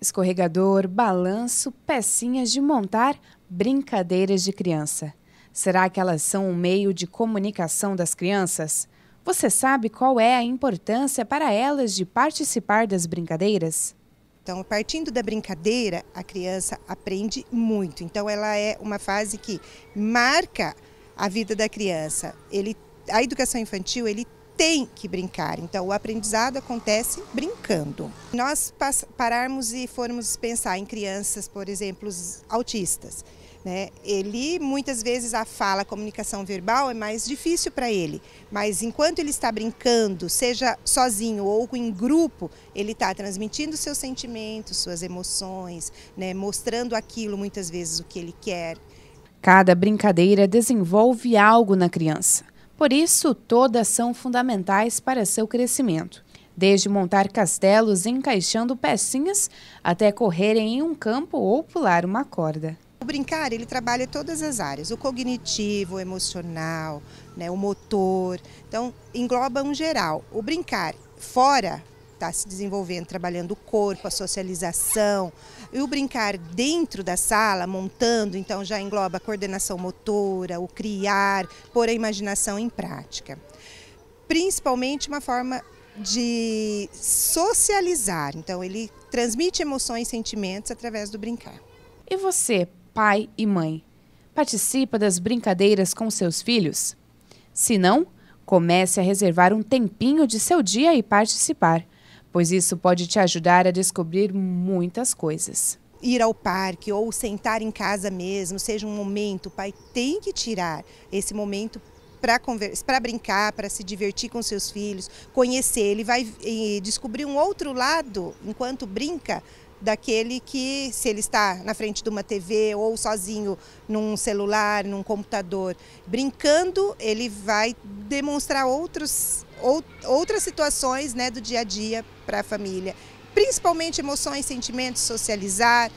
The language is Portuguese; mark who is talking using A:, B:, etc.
A: escorregador, balanço, pecinhas de montar, brincadeiras de criança. Será que elas são um meio de comunicação das crianças? Você sabe qual é a importância para elas de participar das brincadeiras? Então,
B: partindo da brincadeira, a criança aprende muito. Então, ela é uma fase que marca a vida da criança. Ele, a educação infantil, ele tem que brincar. Então, o aprendizado acontece brincando. Nós pararmos e formos pensar em crianças, por exemplo, autistas. Né? Ele, muitas vezes, a fala, a comunicação verbal é mais difícil para ele, mas enquanto ele está brincando, seja sozinho ou em grupo, ele está transmitindo seus sentimentos, suas emoções, né? mostrando aquilo, muitas vezes, o que ele quer.
A: Cada brincadeira desenvolve algo na criança. Por isso, todas são fundamentais para seu crescimento. Desde montar castelos encaixando pecinhas até correrem em um campo ou pular uma corda.
B: O brincar, ele trabalha todas as áreas, o cognitivo, o emocional, né, o motor, então engloba um geral. O brincar fora está se desenvolvendo, trabalhando o corpo, a socialização e o brincar dentro da sala, montando, então já engloba a coordenação motora, o criar, pôr a imaginação em prática. Principalmente uma forma de socializar, então ele transmite emoções e sentimentos através do brincar.
A: E você, pai e mãe, participa das brincadeiras com seus filhos? Se não, comece a reservar um tempinho de seu dia e participar pois isso pode te ajudar a descobrir muitas coisas.
B: Ir ao parque ou sentar em casa mesmo, seja um momento, o pai tem que tirar esse momento para brincar, para se divertir com seus filhos, conhecer. Ele vai descobrir um outro lado enquanto brinca daquele que, se ele está na frente de uma TV ou sozinho num celular, num computador, brincando, ele vai demonstrar outros outras situações né, do dia a dia para a família. Principalmente emoções, sentimentos, socializar,